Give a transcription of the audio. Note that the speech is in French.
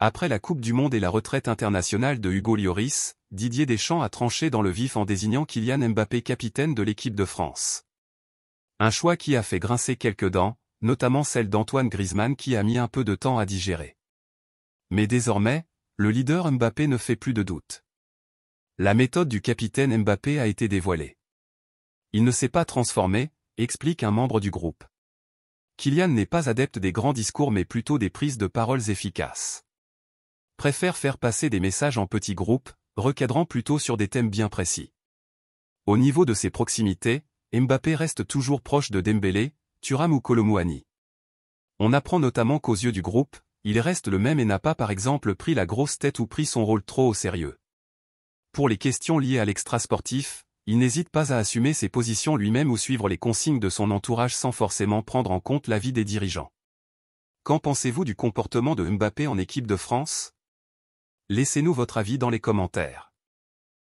Après la Coupe du Monde et la retraite internationale de Hugo Lloris, Didier Deschamps a tranché dans le vif en désignant Kylian Mbappé capitaine de l'équipe de France. Un choix qui a fait grincer quelques dents, notamment celle d'Antoine Griezmann qui a mis un peu de temps à digérer. Mais désormais, le leader Mbappé ne fait plus de doute. La méthode du capitaine Mbappé a été dévoilée. Il ne s'est pas transformé, explique un membre du groupe. Kylian n'est pas adepte des grands discours mais plutôt des prises de paroles efficaces préfère faire passer des messages en petits groupes, recadrant plutôt sur des thèmes bien précis. Au niveau de ses proximités, Mbappé reste toujours proche de Dembélé, Thuram ou Colomouani. On apprend notamment qu'aux yeux du groupe, il reste le même et n'a pas par exemple pris la grosse tête ou pris son rôle trop au sérieux. Pour les questions liées à l'extrasportif, il n'hésite pas à assumer ses positions lui-même ou suivre les consignes de son entourage sans forcément prendre en compte l'avis des dirigeants. Qu'en pensez-vous du comportement de Mbappé en équipe de France Laissez-nous votre avis dans les commentaires.